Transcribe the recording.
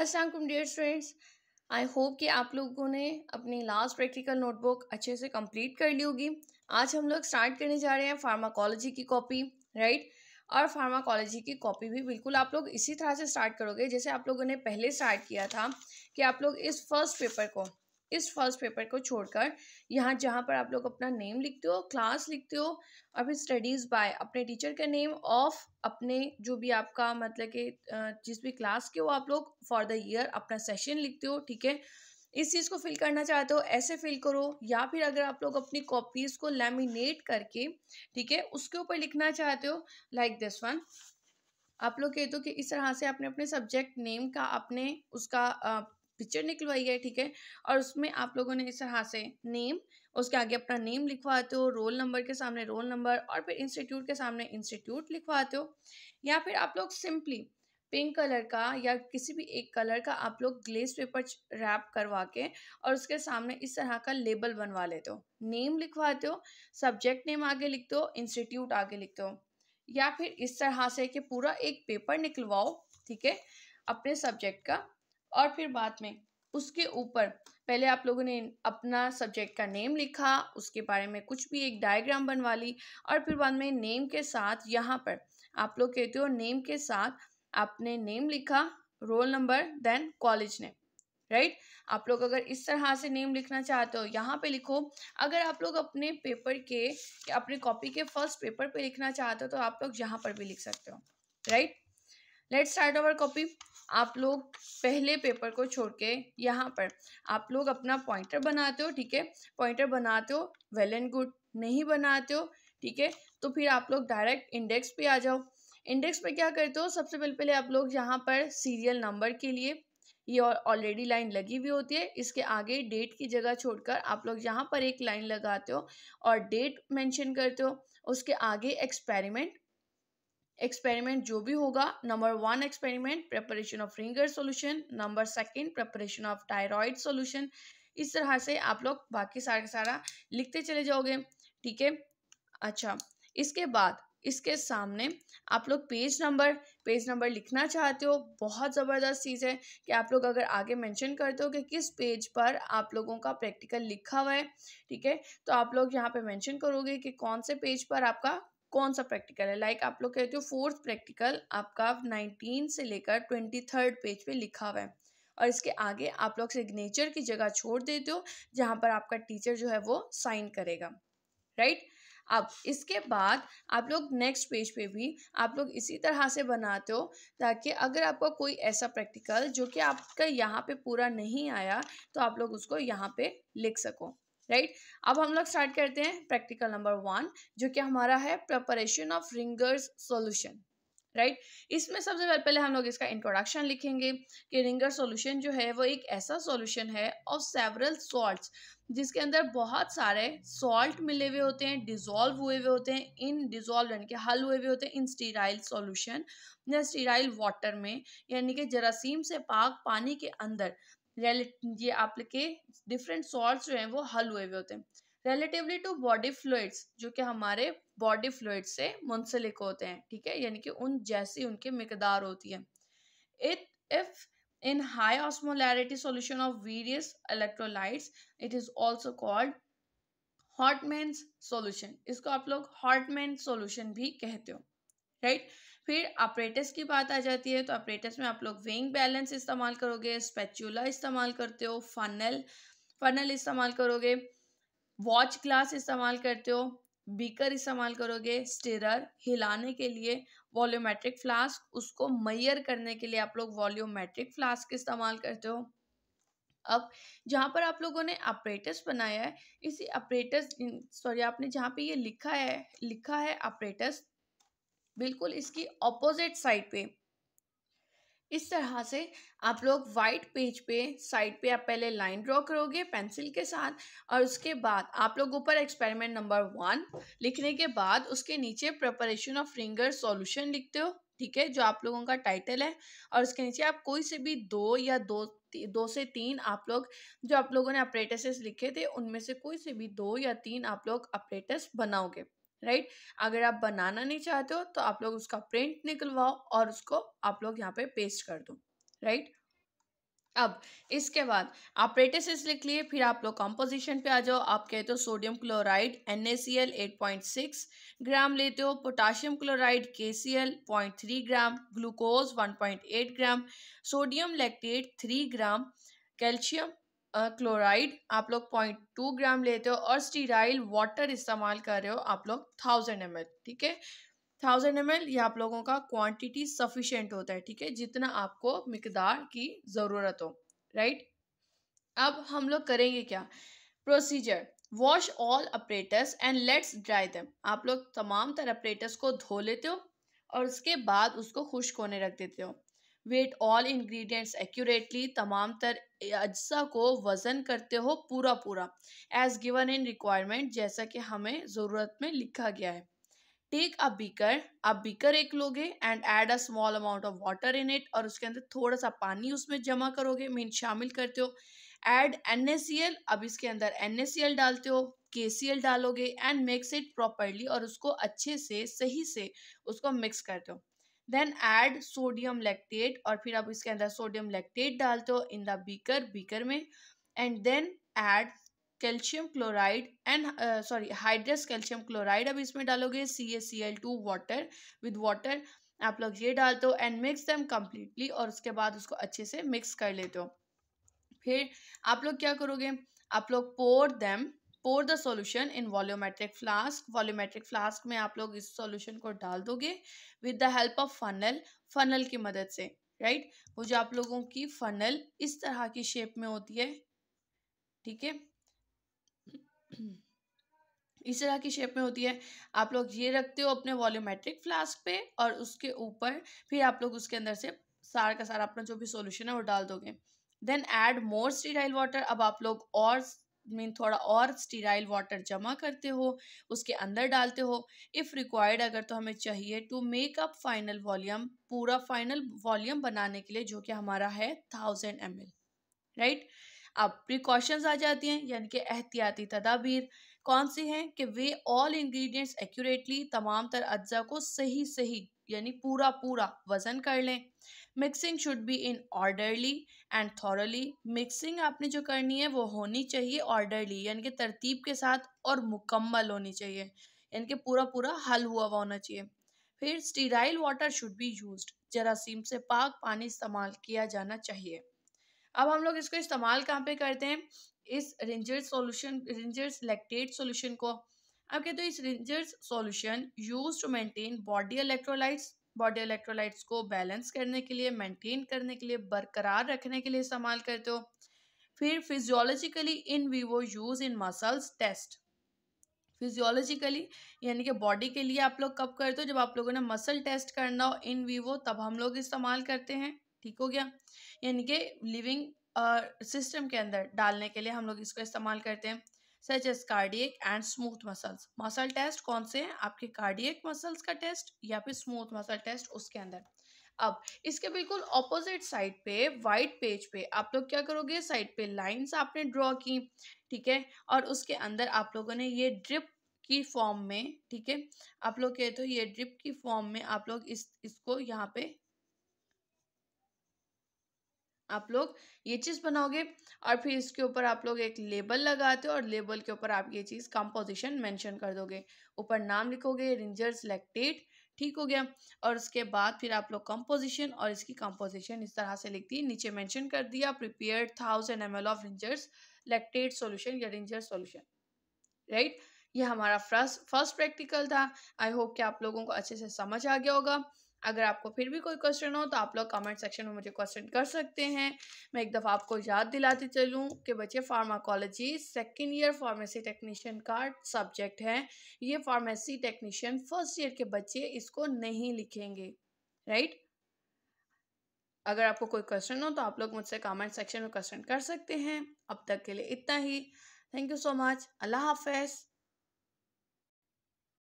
Aslam dear students I hope कि आप लोगों ने अपनी लास्ट प्रैक्टिकल नोटबुक अच्छे से कंप्लीट कर ली होगी आज हम लोग स्टार्ट करने जा रहे हैं फार्माकोलॉजी की कॉपी राइट और फार्माकोलॉजी की कॉपी भी बिल्कुल आप लोग इसी तरह से स्टार्ट करोगे जैसे आप लोगों ने पहले स्टार्ट किया था कि आप लोग इस फर्स्ट पेपर को इस फर्स्ट पेपर को छोड़कर यहाँ जहाँ पर आप लोग अपना नेम लिखते हो क्लास लिखते हो और फिर स्टडीज़ बाय अपने टीचर का नेम ऑफ अपने जो भी आपका मतलब कि जिस भी क्लास के हो आप लोग फॉर द ईयर अपना सेशन लिखते हो ठीक है इस चीज़ को फिल करना चाहते हो ऐसे फिल करो या फिर अगर आप लोग अपनी कॉपीज़ को लेमिनेट करके ठीक है उसके ऊपर लिखना चाहते हो लाइक दिस वन आप लोग कहते हो कि इस तरह से आपने अपने सब्जेक्ट नेम का अपने उसका पिक्चर निकलवाई है ठीक है और उसमें आप लोगों ने इस तरह से नेम उसके आगे अपना नेम लिखवाते हो रोल नंबर के सामने रोल नंबर और फिर इंस्टीट्यूट के सामने इंस्टीट्यूट लिखवाते हो या फिर आप लोग सिंपली पिंक कलर का या किसी भी एक कलर का आप लोग ग्लेस पेपर रैप करवा के और उसके सामने इस तरह का लेबल बनवा लेते हो नेम लिखवाते हो सब्जेक्ट नेम आगे लिखते हो इंस्टीट्यूट आगे लिखते हो या फिर इस तरह से कि पूरा एक पेपर निकलवाओ ठीक है अपने सब्जेक्ट का और फिर बाद में उसके ऊपर पहले आप लोगों ने अपना सब्जेक्ट का नेम लिखा उसके बारे में कुछ भी एक डायग्राम बनवा ली और फिर बाद में नेम के साथ यहाँ पर आप लोग कहते हो नेम के साथ आपने नेम लिखा roll number then college name right आप लोग अगर इस तरह से नेम लिखना चाहते हो यहाँ पे लिखो अगर आप लोग अपने पेपर के अपने कॉपी के फर्स्ट पेपर पे लिखना चाहते हो तो आप लोग यहाँ पर भी लिख सकते हो right let start our copy आप लोग पहले पेपर को छोड़ के यहाँ पर आप लोग अपना पॉइंटर बनाते हो ठीक है पॉइंटर बनाते हो वेल एंड गुड नहीं बनाते हो ठीक है तो फिर आप लोग डायरेक्ट इंडेक्स पे आ जाओ इंडेक्स पे क्या करते हो सबसे पहले पहले आप लोग यहाँ पर सीरियल नंबर के लिए ये ऑलरेडी लाइन लगी हुई होती है इसके आगे डेट की जगह छोड़कर आप लोग यहाँ पर एक लाइन लगाते हो और डेट मेंशन करते हो उसके आगे एक्सपेरिमेंट एक्सपेरिमेंट जो भी होगा number one experiment preparation of Ringer solution number second preparation of Tyrode solution इस तरह से आप लोग बाकी सारा सारा लिखते चले जाओगे ठीक है अच्छा इसके बाद इसके सामने आप लोग पेज नंबर पेज नंबर लिखना चाहते हो बहुत ज़बरदस्त चीज़ है कि आप लोग अगर आगे मेंशन करते हो कि किस पेज पर आप लोगों का प्रैक्टिकल लिखा हुआ है ठीक है तो आप लोग यहाँ पे मेंशन करोगे कि कौन से पेज पर आपका कौन सा प्रैक्टिकल है लाइक like आप लोग कहते हो फोर्थ प्रैक्टिकल आपका नाइनटीन से लेकर ट्वेंटी थर्ड पेज पे लिखा हुआ है और इसके आगे आप लोग सिग्नेचर की जगह छोड़ देते हो जहाँ पर आपका टीचर जो है वो साइन करेगा राइट अब इसके बाद आप लोग नेक्स्ट पेज पे भी आप लोग इसी तरह से बनाते हो ताकि अगर आपका कोई ऐसा प्रैक्टिकल जो कि आपका यहाँ पे पूरा नहीं आया तो आप लोग उसको यहाँ पे लिख सको राइट right? अब हम लोग स्टार्ट करते हैं प्रैक्टिकल नंबर वन जो कि हमारा है preparation of Ringer's solution right इसमें सबसे पहले हम लोग इसका इंट्रोडक्शन लिखेंगे कि रिंगर सॉल्यूशन जो है वो एक ऐसा सॉल्यूशन है ऑफ सेवरल सॉल्ट जिसके अंदर बहुत सारे सॉल्ट मिले हुए होते हैं डिजोल्व हुए हुए होते हैं इन डिजोल्व यानी कि हल हुए हुए होते हैं इन स्टीराइल सॉल्यूशन या स्टीराइल वाटर में यानी कि जरासीम से पाक पानी के अंदर ये आपके डिफरेंट सॉल्ट जो हैं वो हल हुए हुए होते हैं रिलेटिवली टू बॉडी फ्लूड्स जो कि हमारे बॉडी फ्लूड से मुंसलिक होते हैं ठीक है यानी कि उन जैसी उनकी मकदार होती है it if in high osmolarity solution of various electrolytes it is also called Hartmann solution इसको आप लोग हॉटमैन सोल्यूशन भी कहते हो राइट फिर ऑपरेटस की बात आ जाती है तो ऑपरेटस में आप लोग वेंग बैलेंस इस्तेमाल करोगे स्पेचुला इस्तेमाल करते हो फनल फनल इस्तेमाल करोगे वॉच ग्लास इस्तेमाल करते हो बीकर इस्तेमाल करोगे स्टिरर हिलाने के लिए वॉल्यूमेट्रिक फ्लास्क उसको मैयर करने के लिए आप लोग वॉल्यूमेट्रिक फ्लास्क इस्तेमाल करते हो अब जहाँ पर आप लोगों ने ऑपरेटस बनाया है इसी ऑपरेटस सॉरी आपने जहाँ पे ये लिखा है लिखा है ऑपरेटस बिल्कुल इसकी ऑपोजिट साइड पे इस तरह से आप लोग वाइट पेज पे साइड पे आप पहले लाइन ड्रॉ करोगे पेंसिल के साथ और उसके बाद आप लोग ऊपर एक्सपेरिमेंट नंबर वन लिखने के बाद उसके नीचे प्रिपरेशन ऑफ रिंगर सॉल्यूशन लिखते हो ठीक है जो आप लोगों का टाइटल है और उसके नीचे आप कोई से भी दो या दो दो से तीन आप लोग जो आप लोगों ने अपरेटसेस लिखे थे उनमें से कोई से भी दो या तीन आप लोग अपरेटस बनाओगे राइट अगर आप बनाना नहीं चाहते हो तो आप लोग उसका प्रिंट निकलवाओ और उसको आप लोग यहाँ पे पेस्ट कर दो राइट अब इसके बाद आप प्रेटेसिस लिख लिए फिर आप लोग कॉम्पोजिशन पे आ जाओ आप कहते हो सोडियम क्लोराइड एन 8.6 ग्राम लेते हो potassium chloride K C L point three gram glucose 1.8 gram sodium lactate 3 gram calcium chloride uh, आप लोग पॉइंट टू ग्राम लेते हो और स्टीराइल वाटर इस्तेमाल कर रहे हो आप लोग थाउजेंड एम ठीक है थाउजेंड एम ये आप लोगों का क्वांटिटी सफिशेंट होता है ठीक है जितना आपको मकदार की ज़रूरत हो राइट अब हम लोग करेंगे क्या procedure wash all apparatus and let's dry them आप लोग तमाम तरह अपरेटर्स को धो लेते हो और उसके बाद उसको खुश्क होने रख देते हो वेट ऑल इंग्रेडिएंट्स एक्यूरेटली तमाम तर अज्जा को वज़न करते हो पूरा पूरा एज गिवन इन रिक्वायरमेंट जैसा कि हमें ज़रूरत में लिखा गया है टेक अ बीकर आप बीकर एक लोगे and add a small amount of water in it और उसके अंदर थोड़ा सा पानी उसमें जमा करोगे मीन शामिल करते हो ऐड एन अब इसके अंदर एन डालते हो के डालोगे एंड मिक्स इट प्रॉपरली और उसको अच्छे से सही से उसको मिक्स करते हो देन ऐड सोडियम लैक्टेट और फिर आप इसके अंदर सोडियम लैक्टेट डालते हो इन द बीकर बीकर में and then add calcium chloride and sorry hydrous calcium chloride अब इसमें डालोगे C A C L two water with water आप लोग ये डालते हो एंड मिक्स दैम कम्प्लीटली और उसके बाद उसको अच्छे से मिक्स कर लेते हो फिर आप लोग क्या करोगे आप लोग pour them pour the solution in volumetric flask volumetric flask में आप लोग इस सोल्यूशन को डाल दोगे with the help of funnel funnel की मदद से राइट right? वो जो आप लोगों की फनल इस तरह की शेप में होती है ठीक है इस तरह की शेप में होती है आप लोग ये रखते हो अपने वॉल्यूमेट्रिक फ्लास्क पे और उसके ऊपर फिर आप लोग उसके अंदर से सार का सारा अपना जो भी सॉल्यूशन है वो डाल दोगे then add more sterile water अब आप लोग और में थोड़ा और स्टीराइल वाटर जमा करते हो उसके अंदर डालते हो इफ़ रिक्वायर्ड अगर तो हमें चाहिए to make up final volume पूरा फाइनल वॉल्यूम बनाने के लिए जो कि हमारा है थाउजेंड एम राइट अब प्रिकॉशंस आ जाती हैं यानी कि एहतियाती तदाबीर कौन सी हैं कि वे ऑल इंग्रेडिएंट्स एक्यूरेटली तमाम तर अज्जा को सही सही यानी पूरा पूरा वज़न कर लें mixing should be in orderly and thoroughly mixing आपने जो करनी है वो होनी चाहिए ऑर्डरली यानी कि तरतीब के साथ और मुकम्मल होनी चाहिए यानी कि पूरा पूरा हल हुआ हुआ होना चाहिए फिर sterile water should be use जरासीम से पाक पानी इस्तेमाल किया जाना चाहिए अब हम लोग इसको इस्तेमाल कहाँ पे करते हैं इस Ringer's solution Ringer's lactate solution को अब कहते तो इस Ringer's solution use to maintain body electrolytes body electrolytes को बैलेंस करने के लिए मेंटेन करने के लिए बरकरार रखने के लिए इस्तेमाल करते हो फिर physiologically in vivo use in muscles test physiologically यानी कि बॉडी के लिए आप लोग कब करते हो जब आप लोगों ने मसल टेस्ट करना हो इन वीवो तब हम लोग इस्तेमाल करते हैं ठीक हो गया यानी कि लिविंग सिस्टम के अंदर डालने के लिए हम लोग इसको इस्तेमाल करते हैं such as cardiac and smooth muscles muscle test कौन से हैं आपके कार्डियक मसल्स का टेस्ट या फिर स्मूथ मसल टेस्ट उसके अंदर अब इसके बिल्कुल ऑपोजिट साइड पे वाइट पेज पे आप लोग क्या करोगे साइड पे लाइंस आपने ड्रॉ की ठीक है और उसके अंदर आप लोगों ने ये ड्रिप की फॉर्म में ठीक है आप लोग कहते हो ये ड्रिप की फॉर्म में आप लोग इस इसको यहाँ पे आप लोग ये चीज़ बनाओगे और फिर इसके ऊपर आप लोग एक लेबल लगाते हो और लेबल के ऊपर आप ये चीज़ कंपोजिशन मेंशन कर दोगे ऊपर नाम लिखोगे रिंजर सेलेक्टेड ठीक हो गया और उसके बाद फिर आप लोग कंपोजिशन और इसकी कंपोजिशन इस तरह से लिखती दी नीचे मेंशन कर दिया prepare thousand M of Ringer's lactated solution या रिंजर सोल्यूशन राइट ये हमारा फर्स्ट फर्स्ट प्रैक्टिकल था आई होप कि आप लोगों को अच्छे से समझ आ गया होगा अगर आपको फिर भी कोई क्वेश्चन हो तो आप लोग कमेंट सेक्शन में मुझे क्वेश्चन कर सकते हैं मैं एक दफ़ा आपको याद दिलाती चलूँ कि बच्चे pharmacology second year pharmacy technician का सब्जेक्ट है ये फार्मेसी टेक्नीशियन फर्स्ट ईयर के बच्चे इसको नहीं लिखेंगे राइट अगर आपको कोई क्वेश्चन हो तो आप लोग मुझसे कमेंट सेक्शन में क्वेश्चन कर सकते हैं अब तक के लिए इतना ही थैंक यू सो मच अल्लाह हाफिज